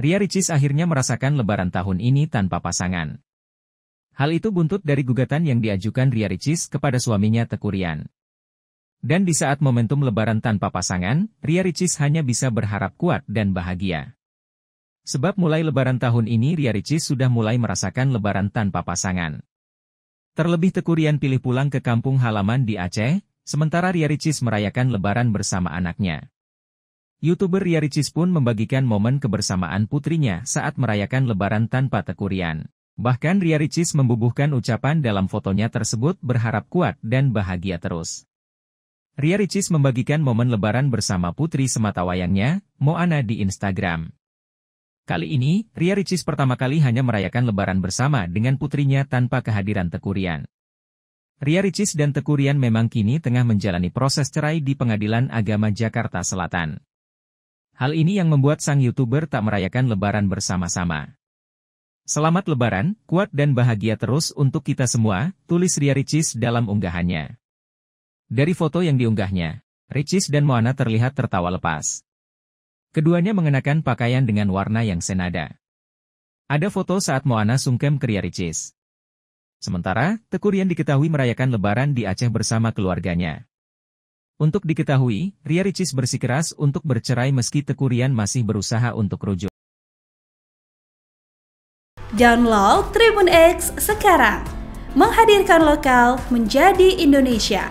Ria Ricis akhirnya merasakan lebaran tahun ini tanpa pasangan. Hal itu buntut dari gugatan yang diajukan Ria Ricis kepada suaminya Tekurian. Dan di saat momentum lebaran tanpa pasangan, Ria Ricis hanya bisa berharap kuat dan bahagia. Sebab mulai lebaran tahun ini Ria Ricis sudah mulai merasakan lebaran tanpa pasangan. Terlebih Tekurian pilih pulang ke kampung halaman di Aceh, sementara Ria Ricis merayakan lebaran bersama anaknya. YouTuber Ria Ricis pun membagikan momen kebersamaan putrinya saat merayakan lebaran tanpa tekurian. Bahkan Ria Ricis membubuhkan ucapan dalam fotonya tersebut berharap kuat dan bahagia terus. Ria Ricis membagikan momen lebaran bersama putri semata wayangnya, Moana di Instagram. Kali ini, Ria Ricis pertama kali hanya merayakan lebaran bersama dengan putrinya tanpa kehadiran Tekurian. Ria Ricis dan Tekurian memang kini tengah menjalani proses cerai di Pengadilan Agama Jakarta Selatan. Hal ini yang membuat sang YouTuber tak merayakan lebaran bersama-sama. Selamat lebaran, kuat dan bahagia terus untuk kita semua, tulis Ria Ricis dalam unggahannya. Dari foto yang diunggahnya, Ricis dan Moana terlihat tertawa lepas. Keduanya mengenakan pakaian dengan warna yang senada. Ada foto saat Moana sungkem ke Ria Ricis. Sementara, Tekurian diketahui merayakan lebaran di Aceh bersama keluarganya. Untuk diketahui, Ria Ricis bersikeras untuk bercerai meski Tekurian masih berusaha untuk rujuk. Download Tribun X sekarang, menghadirkan lokal menjadi Indonesia.